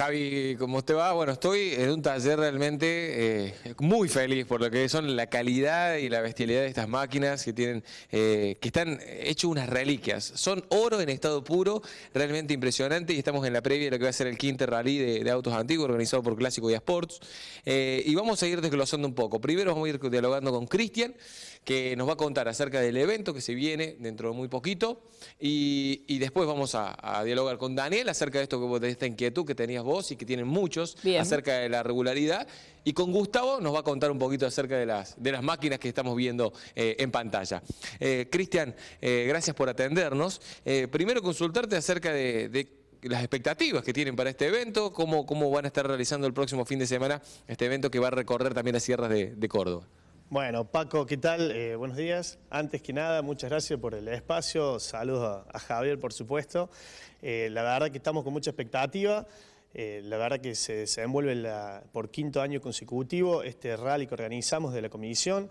Javi, ¿cómo te va? Bueno, estoy en un taller realmente eh, muy feliz por lo que son la calidad y la bestialidad de estas máquinas que tienen, eh, que están hechas unas reliquias. Son oro en estado puro, realmente impresionante y estamos en la previa de lo que va a ser el quinto rally de, autos antiguos organizado por Clásico y Sports. Eh, y vamos a ir desglosando un poco. Primero vamos a ir dialogando con Cristian, que nos va a contar acerca del evento que se viene dentro de muy poquito. Y, después vamos a, dialogar con Daniel acerca de esto, de esta inquietud que tenías vos y que tienen muchos acerca de la regularidad. Y con Gustavo nos va a contar un poquito acerca de las, de las máquinas que estamos viendo eh, en pantalla. Eh, Cristian, eh, gracias por atendernos. primero consultarte acerca de, las expectativas que tienen para este evento, cómo, cómo van a estar realizando el próximo fin de semana este evento que va a recorrer también las sierras de, Córdoba. Bueno, Paco, ¿qué tal? buenos días. Antes que nada, muchas gracias por el espacio. Saludos a, Javier, por supuesto. la verdad que estamos con mucha expectativa. Eh, la verdad que se envuelve la, por quinto año consecutivo este rally que organizamos de la comisión.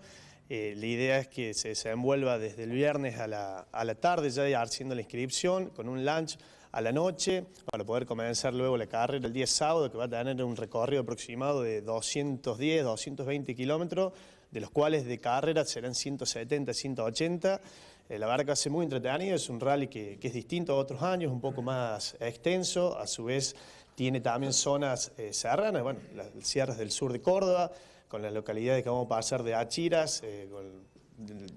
Eh, la idea es que se envuelva desde el viernes a la, a la tarde, ya haciendo la inscripción, con un lunch a la noche, para poder comenzar luego la carrera el día sábado, que va a tener un recorrido aproximado de 210, 220 kilómetros, de los cuales de carrera serán 170, 180. Eh, la verdad que hace muy entretenido, es un rally que, que es distinto a otros años, un poco más extenso, a su vez tiene también zonas eh, serranas, bueno, las sierras del sur de Córdoba, con las localidades que vamos a pasar de Achiras, eh,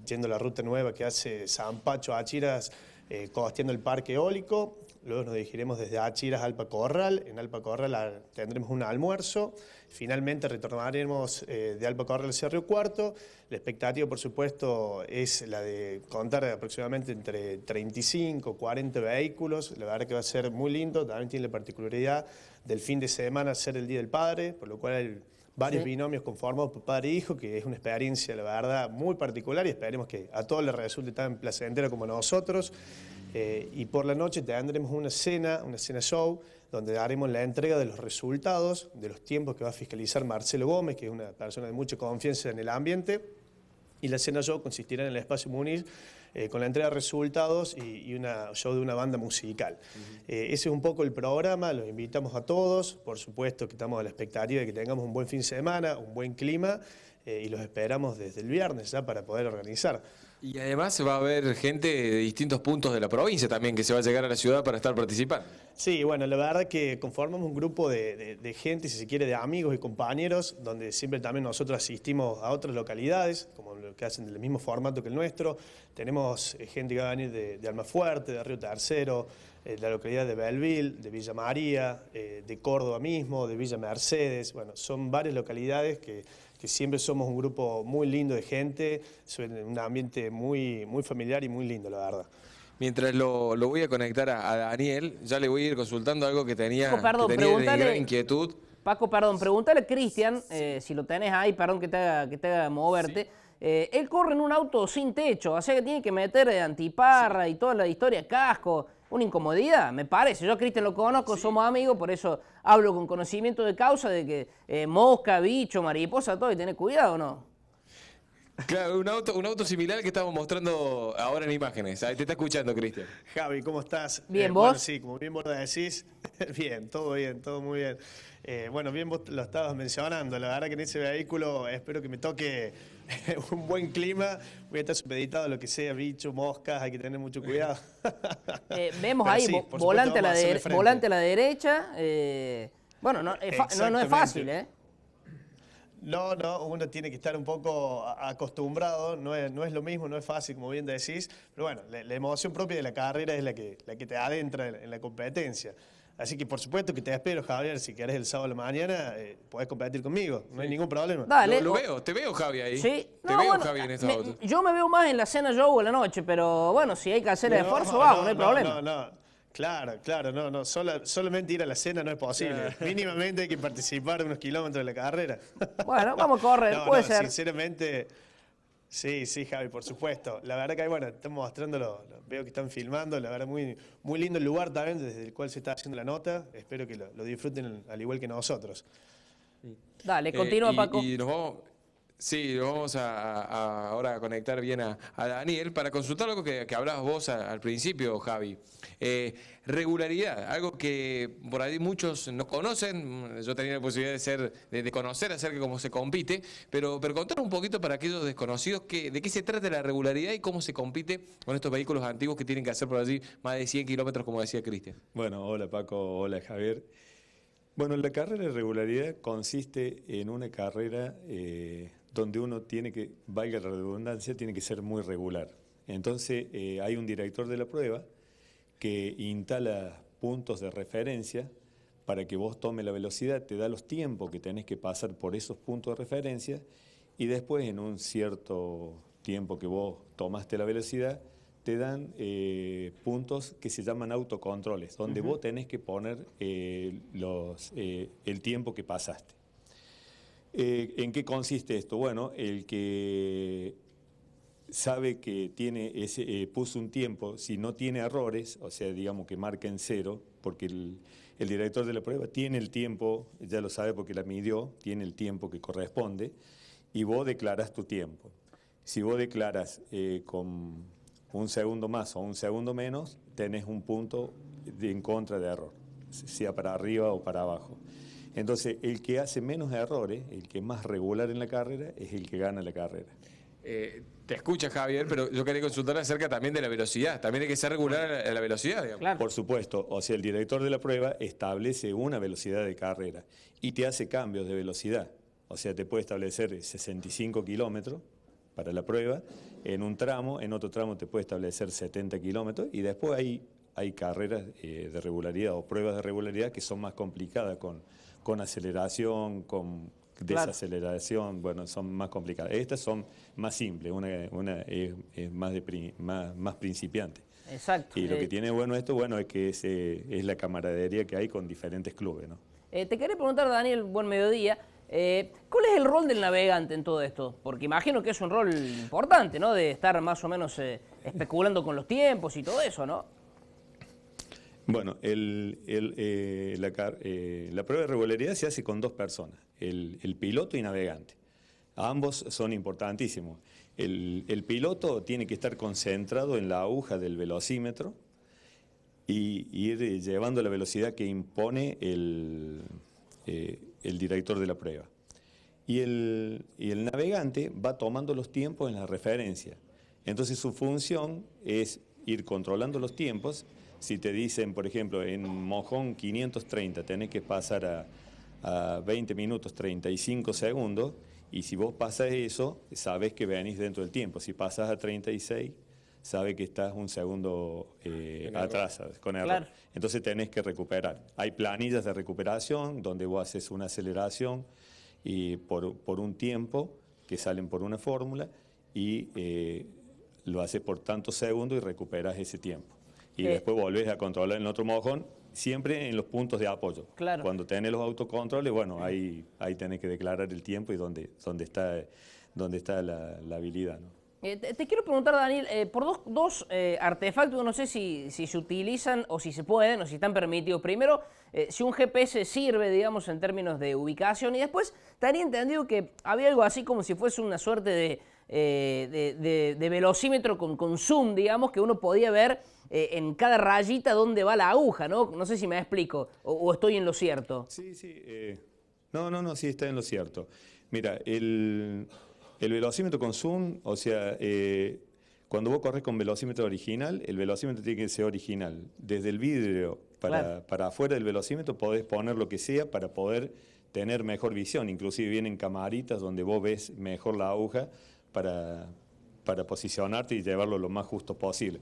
yendo la ruta nueva que hace San Pacho a Achiras, eh, costeando el parque eólico, luego nos dirigiremos desde Achiras a Alpacorral, en Alpacorral tendremos un almuerzo, finalmente retornaremos eh, de Alpacorral al Cerro Cuarto, la expectativa por supuesto es la de contar aproximadamente entre 35, 40 vehículos, la verdad que va a ser muy lindo, también tiene la particularidad del fin de semana ser el Día del Padre, por lo cual... hay varios binomios conformados por padre e hijo, que es una experiencia, la verdad, muy particular y esperemos que a todos les resulte tan placentero como a nosotros. Eh, y por la noche tendremos una cena, una cena show, donde haremos la entrega de los resultados, de los tiempos que va a fiscalizar Marcelo Gómez, que es una persona de mucha confianza en el ambiente. Y la cena show consistirá en el espacio Muniz eh, con la entrega de resultados y, y, una show de una banda musical. Eh, ese es un poco el programa, los invitamos a todos, por supuesto que estamos a la expectativa de que tengamos un buen fin de semana, un buen clima y los esperamos desde el viernes ya para poder organizar. Y además va a haber gente de distintos puntos de la provincia también que se va a llegar a la ciudad para estar participando. Sí, bueno, la verdad que conformamos un grupo de, gente, si se quiere, de amigos y compañeros, donde siempre también nosotros asistimos a otras localidades, como lo que hacen del mismo formato que el nuestro. Tenemos eh, gente que va a venir de, de Almafuerte, de Río Tercero, eh, de la localidad de Belleville, de Villa María, eh, de Córdoba mismo, de Villa Mercedes. Bueno, son varias localidades que siempre somos un grupo muy lindo de gente, un ambiente muy, muy familiar y muy lindo, la verdad. Mientras lo, voy a conectar a, Daniel, ya le voy a ir consultando algo que tenía, Paco, inquietud. Paco, perdón, pregúntale a Cristian, eh, si lo tenés ahí, perdón que te haga, que te moverte. Eh, él corre en un auto sin techo, o que tiene que meter antiparra y toda la historia, casco una incomodidad, me parece. Yo a Cristian lo conozco, somos amigos, por eso hablo con conocimiento de causa de que eh, mosca, bicho, mariposa, todo, y tener cuidado, ¿no? Claro, un auto, un auto similar que estamos mostrando ahora en imágenes. Ahí te está escuchando, Cristian. Javi, ¿cómo estás? Bien, eh, vos. sí, como bien vos decís, bien, todo bien, todo muy bien. Eh, bueno, bien vos lo estabas mencionando. La verdad que en ese vehículo espero que me toque un buen clima, voy a estar supeditado a lo que sea, bichos, moscas, hay que tener mucho cuidado. vemos ahí, volante, a la derecha, eh, bueno, no es, fácil, ¿eh? No, no, uno tiene que estar un poco acostumbrado, no es, lo mismo, no es fácil, como bien decís, pero bueno, la, emoción propia de la carrera es la que, la que te adentra en la competencia. Así que por supuesto que te espero, Javier, si querés el sábado a la mañana, eh, podés competir conmigo, no hay ningún problema. Dale. Lo, veo, te veo, Javier ahí. Sí. Te veo, Javier en esta auto. Yo me veo más en la cena yo o en la noche, pero bueno, si hay que hacer el esfuerzo, vamos, no, hay problema. No, no. Claro, claro, no, no. solamente ir a la cena no es posible. Mínimamente hay que participar de unos kilómetros de la carrera. Bueno, vamos a correr, puede ser. Sinceramente. Sí, sí, Javi, por supuesto. La verdad que, bueno, estamos mostrándolo, veo que están filmando, la verdad muy, muy lindo el lugar también desde el cual se está haciendo la nota, espero que lo, disfruten al igual que nosotros. Dale, eh, continúa Paco. Y nos vamos, Sí, vamos a, ahora a conectar bien a, Daniel para consultar algo que, hablabas vos al principio, Javi. Eh, regularidad, algo que por ahí muchos no conocen. Yo tenía la posibilidad de, ser, de, conocer acerca de cómo se compite, pero, pero contar un poquito para aquellos desconocidos de qué se trata la regularidad y cómo se compite con estos vehículos antiguos que tienen que hacer por allí más de 100 kilómetros, como decía Cristian. Bueno, hola Paco, hola Javier. Bueno, la carrera de regularidad consiste en una carrera eh, donde uno tiene que, valga la redundancia, tiene que ser muy regular. Entonces eh, hay un director de la prueba que instala puntos de referencia para que vos tome la velocidad, te da los tiempos que tenés que pasar por esos puntos de referencia y después en un cierto tiempo que vos tomaste la velocidad, te dan eh, puntos que se llaman autocontroles, donde vos tenés que poner eh, el tiempo que pasaste. Eh, ¿En qué consiste esto? Bueno, el que sabe que tiene eh, puso un tiempo, si no tiene errores, o sea, digamos que marca en cero, porque el, director de la prueba tiene el tiempo, ya lo sabe porque la midió, tiene el tiempo que corresponde, y vos declaras tu tiempo. Si vos declaras eh, con un segundo más o un segundo menos, tenés un punto en contra de error, sea para arriba o para abajo. Entonces, el que hace menos errores, el que es más regular en la carrera, es el que gana la carrera. Eh, te escucha Javier, pero yo quería consultar acerca también de la velocidad. También hay que ser regular a la velocidad, digamos. Por supuesto, o sea, el director de la prueba establece una velocidad de carrera y te hace cambios de velocidad. O sea, te puede establecer 65 kilómetros para la prueba en un tramo, en otro tramo te puede establecer 70 kilómetros y después ahí hay carreras eh, de regularidad o pruebas de regularidad que son más complicadas con, con aceleración, con desaceleración, bueno, son más complicadas. Estas son más simples, una, una es, más, de, más, principiante. Exacto. Y lo eh, que tiene bueno esto, bueno, es que es, eh, es la camaradería que hay con diferentes clubes, ¿no? te quería preguntar, Daniel, buen mediodía. ¿Cuál es el rol del navegante en todo esto? Porque imagino que es un rol importante, ¿no? De estar más o menos especulando con los tiempos y todo eso, ¿no? Bueno, el, eh, eh, la, prueba de regularidad se hace con dos personas, el, piloto y navegante. Ambos son importantísimos. El, piloto tiene que estar concentrado en la aguja del velocímetro y ir eh, llevando la velocidad que impone el, director de la prueba. Y, y el navegante va tomando los tiempos en la referencia. Entonces su función es ir controlando los tiempos si te dicen, por ejemplo, en Mojón 530 tenés que pasar a, 20 minutos 35 segundos y si vos pasas eso, sabes que venís dentro del tiempo. Si pasas a 36, sabes que estás un segundo atrasado. Eh, atrás con error. Entonces tenés que recuperar. Hay planillas de recuperación donde vos haces una aceleración y por, un tiempo que salen por una fórmula y eh, lo haces por tantos segundos y recuperas ese tiempo y después volvés a controlar en otro mojón, siempre en los puntos de apoyo. Claro. Cuando tenés los autocontroles, bueno, ahí, ahí tenés que declarar el tiempo y dónde, dónde está, dónde está la, habilidad. ¿no? Eh, te, quiero preguntar, Daniel, eh, por dos, eh, artefactos, no sé si, si, se utilizan o si se pueden o si están permitidos. Primero, si un GPS sirve, digamos, en términos de ubicación. Y después, te entendido que había algo así como si fuese una suerte de eh, de, velocímetro con, zoom, digamos, que uno podía ver eh, en cada rayita dónde va la aguja, ¿no? No sé si me explico o, estoy en lo cierto. Sí, sí. Eh, no, no, no, sí está en lo cierto. Mira, el, el velocímetro con zoom, o sea, cuando vos corres con velocímetro original, el velocímetro tiene que ser original. Desde el vidrio para, para afuera del velocímetro podés poner lo que sea para poder tener mejor visión. Inclusive vienen camaritas donde vos ves mejor la aguja para, para posicionarte y llevarlo lo más justo posible.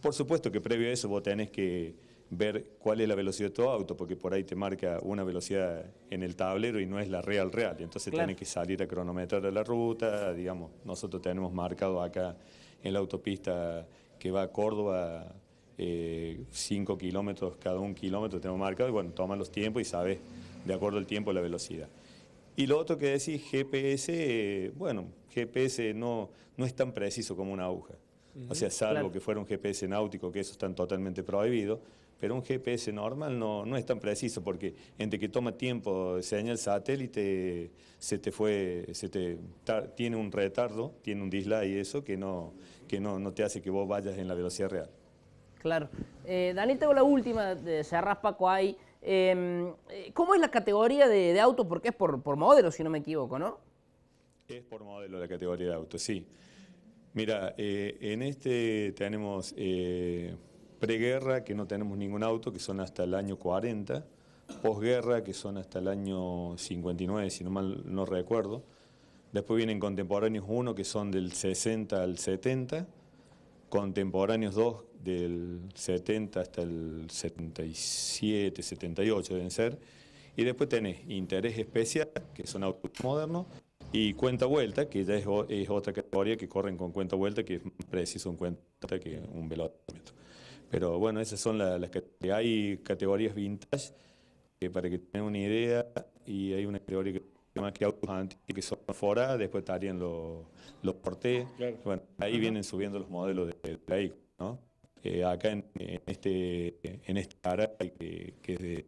Por supuesto que previo a eso vos tenés que ver cuál es la velocidad de tu auto, porque por ahí te marca una velocidad en el tablero y no es la real real. Entonces tenés que salir a cronometrar la ruta, digamos, nosotros tenemos marcado acá en la autopista que va a Córdoba 5 eh, kilómetros, cada un kilómetro tenemos marcado, y bueno, toma los tiempos y sabes de acuerdo al tiempo la velocidad. Y lo otro que decís, GPS, eh, bueno, GPS no, no es tan preciso como una aguja. O sea, salvo algo que fuera un GPS náutico, que eso está totalmente prohibido, pero un GPS normal no, no es tan preciso porque entre que toma tiempo el satélite, se te fue, se te tiene un retardo, tiene un dislay y eso que no, que no, no te hace que vos vayas en la velocidad real. Claro. Eh, Daniel, tengo la última, de arraspa Paco ahí. Em, eh, ¿Cómo es la categoría de, auto? Porque es por, modelo, si no me equivoco, ¿no? Es por modelo la categoría de auto, sí. Mira, eh, en este tenemos eh, preguerra, que no tenemos ningún auto, que son hasta el año 40, posguerra, que son hasta el año 59, si no mal no recuerdo. Después vienen contemporáneos 1, que son del 60 al 70 contemporáneos dos del 70 hasta el 77, 78 deben ser. Y después tenés Interés Especial, que son autos modernos, y Cuenta Vuelta, que ya es, otra categoría que corren con Cuenta Vuelta, que es más preciso un cuenta que un velocímetro. Pero bueno, esas son las, las categorías. Hay categorías vintage, que para que tengan una idea, y hay una categoría que más que autos antiguos que son fuera después estarían los, portés. Bueno, ahí vienen subiendo los modelos de, vehículos, ¿no? Eh, acá en, este en este que, que es de...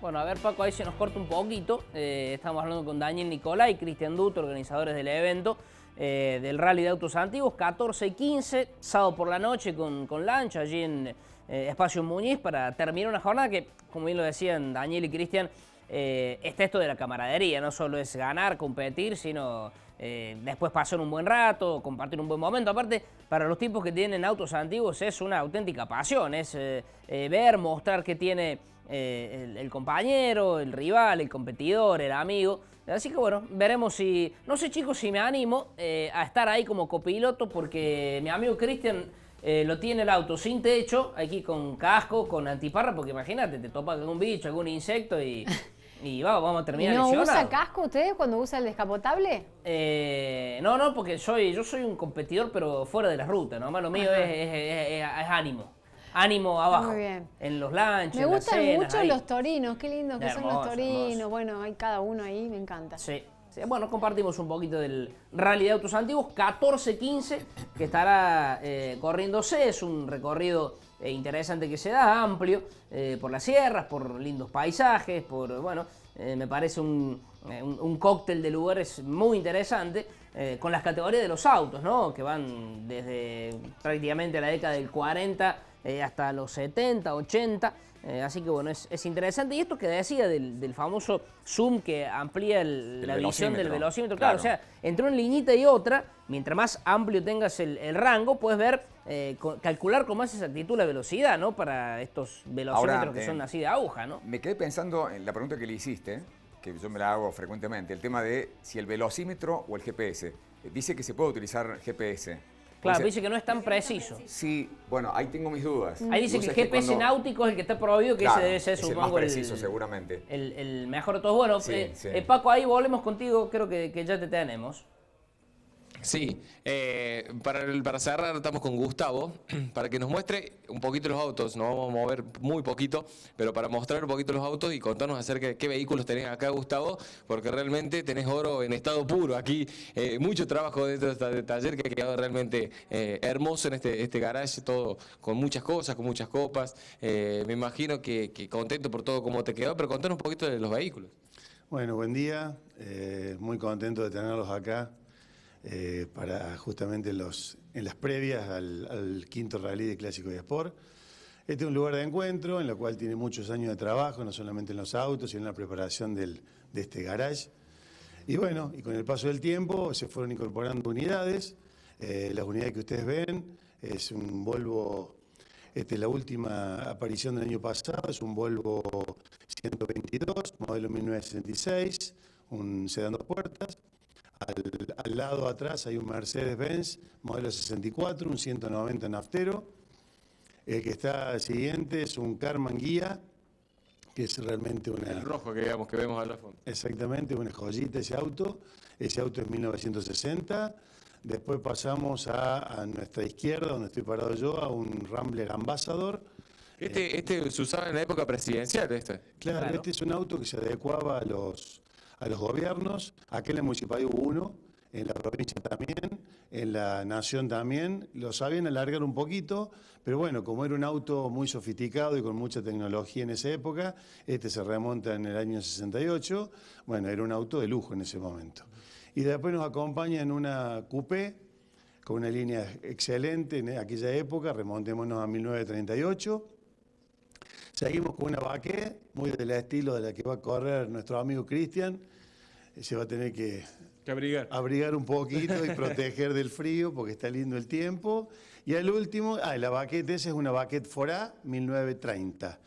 Bueno, a ver Paco, ahí se nos corta un poquito. Eh, estamos hablando con Daniel Nicolás y Cristian Duto, organizadores del evento. Eh, del Rally de Autos Antiguos, 14 y 15, sábado por la noche con, con lancha allí en Espacio Muñiz para terminar una jornada que, como bien lo decían Daniel y Cristian, este está esto de la camaradería, no solo es ganar, competir, sino eh, después pasar un buen rato, compartir un buen momento. Aparte, para los tipos que tienen autos antiguos es una auténtica pasión, es eh, ver, mostrar que tiene el, compañero, el rival, el competidor, el amigo. Así que bueno, veremos si... No sé chicos si me animo a estar ahí como copiloto porque mi amigo Cristian... lo tiene el auto sin techo, aquí con casco, con antiparra, porque imagínate, te topa con un bicho, algún insecto y Y vamos, vamos a terminar. ¿No usa casco ustedes cuando usa el descapotable? Eh, no, no, porque soy, yo soy un competidor, pero fuera de la ruta. Nomás lo mío es, ánimo. Ánimo abajo. Muy bien. En los lanchos. Me gustan mucho los torinos. Qué lindo que son los torinos. Bueno, hay cada uno ahí, me encanta. Sí. Bueno, compartimos un poquito del Rally de Autos Antiguos 14-15 que estará eh, corriéndose. Es un recorrido e interesante que se da, amplio, eh, por las sierras, por lindos paisajes, por, bueno, eh, me parece eh, un, cóctel de lugares muy interesante, con las categorías de los autos, ¿no? Que van desde prácticamente la década del 40 hasta los 70, 80, eh, así que bueno, es, interesante. Y esto que decía del, famoso zoom que amplía la visión del velocímetro, claro, o sea, entre una liñita y otra, mientras más amplio tengas el, rango, puedes ver, eh, calcular con más exactitud la velocidad, ¿no? Para estos velocímetros que son eh, así de aguja, ¿no? Me quedé pensando en la pregunta que le hiciste, que yo me la hago frecuentemente, el tema de si el velocímetro o el GPS. Dice que se puede utilizar GPS. Claro, dice, que no es tan preciso. Sí, bueno, ahí tengo mis dudas. Ahí dice que el GPS náutico es el que está prohibido, que ese debe ser, su supongo, el preciso, seguramente. El, mejor de todos. Bueno, eh, eh, Paco, ahí volvemos contigo, creo que ya te tenemos. Sí, eh, para, el, para cerrar estamos con Gustavo, para que nos muestre un poquito los autos, nos vamos a mover muy poquito, pero para mostrar un poquito los autos y contarnos acerca de qué vehículos tenés acá, Gustavo, porque realmente tenés oro en estado puro aquí, eh, mucho trabajo dentro de este taller que ha quedado realmente eh, hermoso en este, este garage, todo con muchas cosas, con muchas copas, me imagino que, que, contento por todo cómo te quedó, pero contanos un poquito de los vehículos. Bueno, buen día, muy contento de tenerlos acá eh, para justamente los, en las previas al, quinto rally de Clásico de Sport. Este es un lugar de encuentro en el cual tiene muchos años de trabajo, no solamente en los autos, sino en la preparación del, de este garage. Y bueno, y con el paso del tiempo se fueron incorporando unidades. Eh, las unidades que ustedes ven es un Volvo, este, la última aparición del año pasado, es un Volvo 122, modelo 1966, un sedán dos puertas. Al, lado atrás hay un Mercedes-Benz, modelo 64, un 190 naftero. El que está al siguiente es un Carman Guía, que es realmente un... El rojo que, vemos que vemos fondo. Exactamente, una joyita ese auto. Ese auto es 1960. Después pasamos a, nuestra izquierda, donde estoy parado yo, a un Rambler Ambassador. Este, este se usaba en la época presidencial, este. claro, este es un auto que se adecuaba a los, a los gobiernos, aquel en Municipal uno, en la provincia también, en la nación también, lo sabían alargar un poquito, pero bueno, como era un auto muy sofisticado y con mucha tecnología en esa época, este se remonta en el año 68, bueno, era un auto de lujo en ese momento. Y después nos acompaña en una coupé con una línea excelente en aquella época, remontémonos a 1938, Seguimos con una vaque, muy del estilo de la que va a correr nuestro amigo Cristian. Se va a tener que, abrigar. un poquito y proteger del frío porque está lindo el tiempo. Y el último, ah, la baqueta esa es una baquet Forá 1930.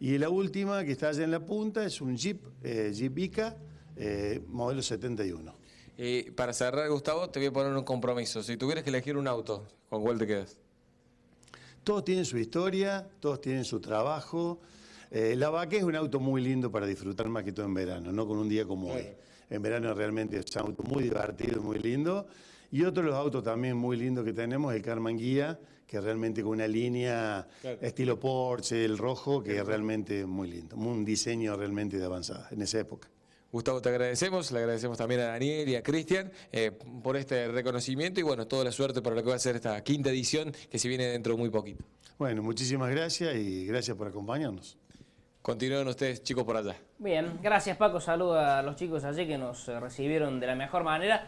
Y la última que está allá en la punta es un Jeep, eh, Jeep Ica, eh, modelo 71. Y para cerrar, Gustavo, te voy a poner un compromiso. Si tuvieras que elegir un auto, ¿con cuál te quedas? Todos tienen su historia, todos tienen su trabajo. Eh, la vaque es un auto muy lindo para disfrutar más que todo en verano, no con un día como hoy. En verano realmente es un auto muy divertido, muy lindo. Y otro de los autos también muy lindos que tenemos es el Carman Guía, que realmente con una línea estilo Porsche, el rojo, que es realmente muy lindo. Un diseño realmente de avanzada en esa época. Gustavo, te agradecemos, le agradecemos también a Daniel y a Cristian eh, por este reconocimiento y bueno, toda la suerte para lo que va a ser esta quinta edición que se viene dentro de muy poquito. Bueno, muchísimas gracias y gracias por acompañarnos. Continúen ustedes, chicos, por allá. Bien, gracias Paco, saluda a los chicos allí que nos eh, recibieron de la mejor manera.